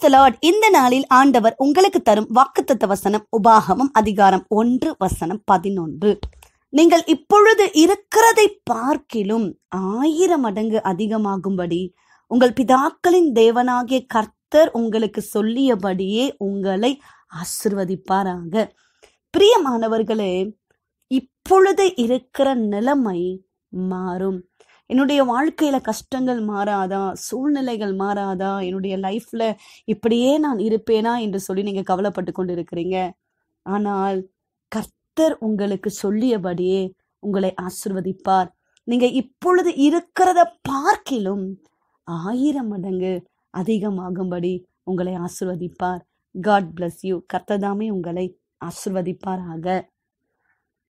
praise the Lord இந்த நாளில் ஆண்டவர் உங்களுக்கு தரும் வாக்குத்தத்த வசனம் உபாகமம் அதிகாரம் ஒன்று வசனம் பதினொன்று நீங்கள் இப்பொழுது இருக்கிறதை பார்க்கிலும் ஆயிரம் மடங்கு அதிகமாகும்படி உங்கள் பிதாக்களின் தேவனாகிய கர்த்தர் உங்களுக்கு சொல்லியபடியே உங்களை ஆசிர்வதிப்பாராக பிரியமானவர்களே இப்பொழுது இருக்கிற நிலைமை மாறும் என்னுடைய வாழ்க்கையில் கஷ்டங்கள் மாறாதா சூழ்நிலைகள் மாறாதா என்னுடைய லைஃப்பில் இப்படியே நான் இருப்பேனா என்று சொல்லி நீங்கள் கவலைப்பட்டு கொண்டு இருக்கிறீங்க ஆனால் கர்த்தர் உங்களுக்கு சொல்லியபடியே உங்களை ஆசிர்வதிப்பார் நீங்கள் இப்பொழுது இருக்கிறத பார்க்கிலும் ஆயிரம் மடங்கு அதிகமாகும்படி உங்களை ஆசிர்வதிப்பார் காட் பிளஸ் யூ கர்த்ததாமே உங்களை ஆசிர்வதிப்பாராக